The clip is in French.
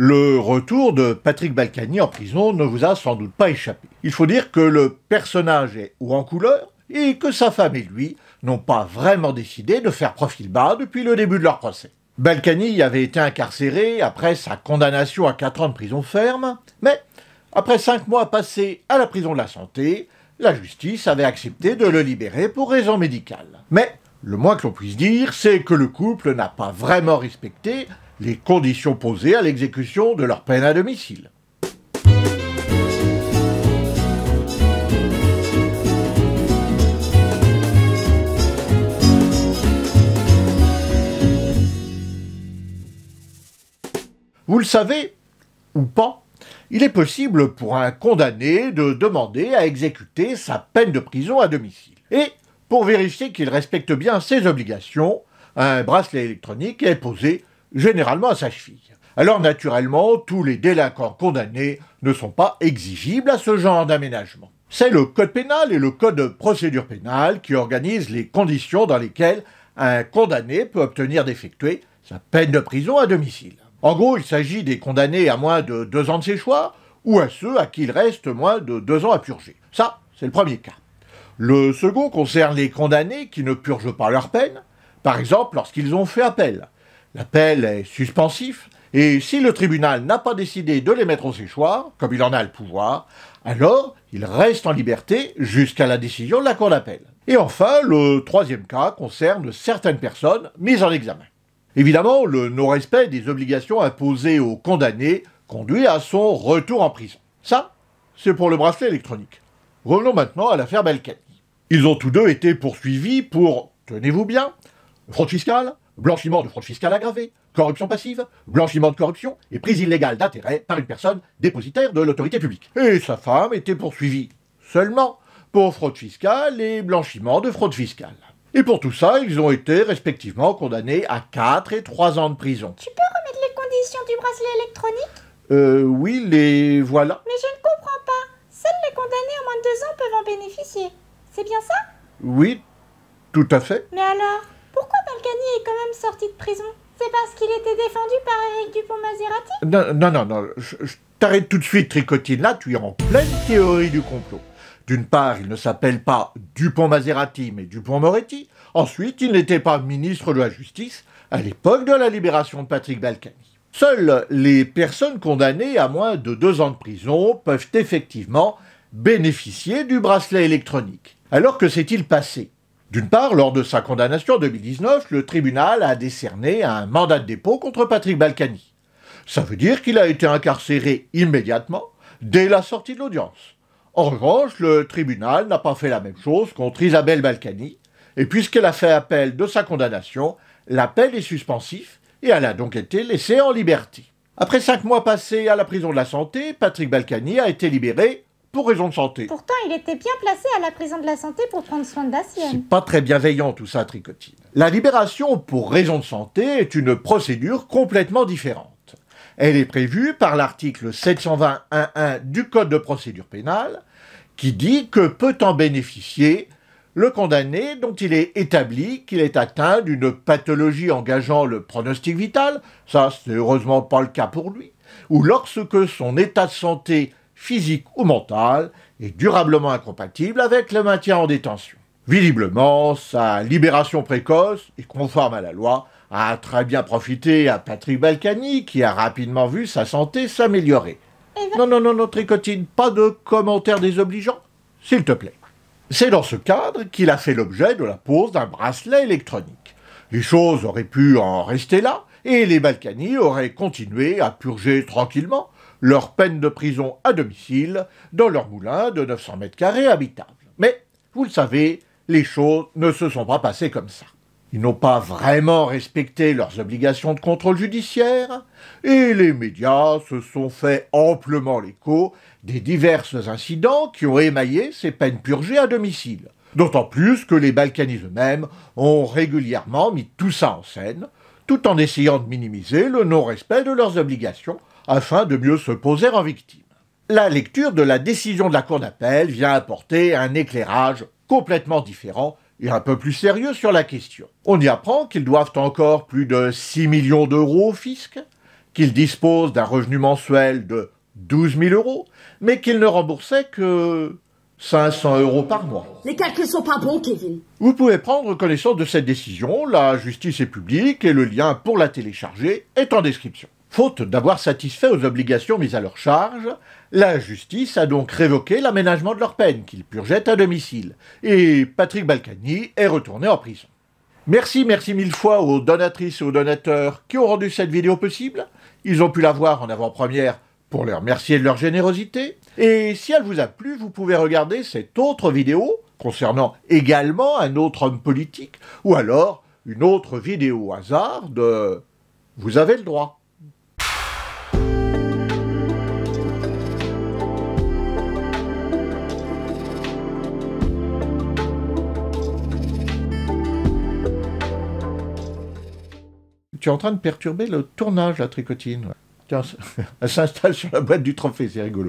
Le retour de Patrick Balkany en prison ne vous a sans doute pas échappé. Il faut dire que le personnage est haut en couleur et que sa femme et lui n'ont pas vraiment décidé de faire profil bas depuis le début de leur procès. Balkany avait été incarcéré après sa condamnation à 4 ans de prison ferme, mais après 5 mois passés à la prison de la santé, la justice avait accepté de le libérer pour raison médicale. Mais le moins que l'on puisse dire, c'est que le couple n'a pas vraiment respecté les conditions posées à l'exécution de leur peine à domicile. Vous le savez, ou pas, il est possible pour un condamné de demander à exécuter sa peine de prison à domicile. Et pour vérifier qu'il respecte bien ses obligations, un bracelet électronique est posé généralement à sa fille. Alors naturellement, tous les délinquants condamnés ne sont pas exigibles à ce genre d'aménagement. C'est le Code pénal et le Code de procédure pénale qui organisent les conditions dans lesquelles un condamné peut obtenir d'effectuer sa peine de prison à domicile. En gros, il s'agit des condamnés à moins de deux ans de ses choix ou à ceux à qui il reste moins de deux ans à purger. Ça, c'est le premier cas. Le second concerne les condamnés qui ne purgent pas leur peine, par exemple lorsqu'ils ont fait appel. L'appel est suspensif, et si le tribunal n'a pas décidé de les mettre au séchoir, comme il en a le pouvoir, alors ils restent en liberté jusqu'à la décision de la Cour d'appel. Et enfin, le troisième cas concerne certaines personnes mises en examen. Évidemment, le non-respect des obligations imposées aux condamnés conduit à son retour en prison. Ça, c'est pour le bracelet électronique. Revenons maintenant à l'affaire Balkany. Ils ont tous deux été poursuivis pour, tenez-vous bien, fraude fiscale, blanchiment de fraude fiscale aggravée, corruption passive, blanchiment de corruption et prise illégale d'intérêt par une personne dépositaire de l'autorité publique. Et sa femme était poursuivie seulement pour fraude fiscale et blanchiment de fraude fiscale. Et pour tout ça, ils ont été respectivement condamnés à 4 et 3 ans de prison. Tu peux remettre les conditions du bracelet électronique Euh oui, les voilà. Mais je ne comprends pas. Seuls les condamnés en moins de 2 ans peuvent en bénéficier. C'est bien ça Oui, tout à fait. Mais alors pourquoi Balkany est quand même sorti de prison C'est parce qu'il était défendu par Eric Dupont-Maserati Non, non, non, je, t'arrête tout de suite, Tricotine. Là, tu es en pleine théorie du complot. D'une part, il ne s'appelle pas Dupont-Maserati, mais Dupont-Moretti. Ensuite, il n'était pas ministre de la Justice à l'époque de la libération de Patrick Balkany. Seules les personnes condamnées à moins de deux ans de prison peuvent effectivement bénéficier du bracelet électronique. Alors que s'est-il passé d'une part, lors de sa condamnation en 2019, le tribunal a décerné un mandat de dépôt contre Patrick Balkany. Ça veut dire qu'il a été incarcéré immédiatement, dès la sortie de l'audience. En revanche, le tribunal n'a pas fait la même chose contre Isabelle Balkany, et puisqu'elle a fait appel de sa condamnation, l'appel est suspensif et elle a donc été laissée en liberté. Après cinq mois passés à la prison de la santé, Patrick Balkany a été libéré pour raison de santé. Pourtant, il était bien placé à la prison de la santé pour prendre soin de la C'est pas très bienveillant tout ça, Tricotine. La libération pour raison de santé est une procédure complètement différente. Elle est prévue par l'article 720.1.1 du Code de procédure pénale, qui dit que peut en bénéficier le condamné dont il est établi qu'il est atteint d'une pathologie engageant le pronostic vital, ça c'est heureusement pas le cas pour lui, ou lorsque son état de santé physique ou mentale, est durablement incompatible avec le maintien en détention. Visiblement, sa libération précoce et conforme à la loi a très bien profité à Patrick Balkany qui a rapidement vu sa santé s'améliorer. Eh ben- non, non, non, non, Tricotine, pas de commentaires désobligeants, s'il te plaît. C'est dans ce cadre qu'il a fait l'objet de la pose d'un bracelet électronique. Les choses auraient pu en rester là, et les Balkany auraient continué à purger tranquillement, leur peine de prison à domicile dans leur moulin de 900 mètres carrés habitable. Mais, vous le savez, les choses ne se sont pas passées comme ça. Ils n'ont pas vraiment respecté leurs obligations de contrôle judiciaire et les médias se sont fait amplement l'écho des divers incidents qui ont émaillé ces peines purgées à domicile. D'autant plus que les Balkanis eux-mêmes ont régulièrement mis tout ça en scène tout en essayant de minimiser le non-respect de leurs obligations afin de mieux se poser en victime. La lecture de la décision de la Cour d'appel vient apporter un éclairage complètement différent et un peu plus sérieux sur la question. On y apprend qu'ils doivent encore plus de 6 millions d'euros au fisc, qu'ils disposent d'un revenu mensuel de 12 000 euros, mais qu'ils ne remboursaient que 500 euros par mois. Les calculs sont pas bons, Kevin. Vous pouvez prendre connaissance de cette décision, la justice est publique et le lien pour la télécharger est en description. Faute d'avoir satisfait aux obligations mises à leur charge, la justice a donc révoqué l'aménagement de leur peine qu'ils purgeaient à domicile, et Patrick Balkany est retourné en prison. Merci, merci mille fois aux donatrices et aux donateurs qui ont rendu cette vidéo possible. Ils ont pu la voir en avant-première pour les remercier de leur générosité. Et si elle vous a plu, vous pouvez regarder cette autre vidéo concernant également un autre homme politique, ou alors une autre vidéo au hasard de Vous avez le droit. tu es en train de perturber le tournage, la tricotine elle s'installe sur la boîte du trophée, c'est rigolo.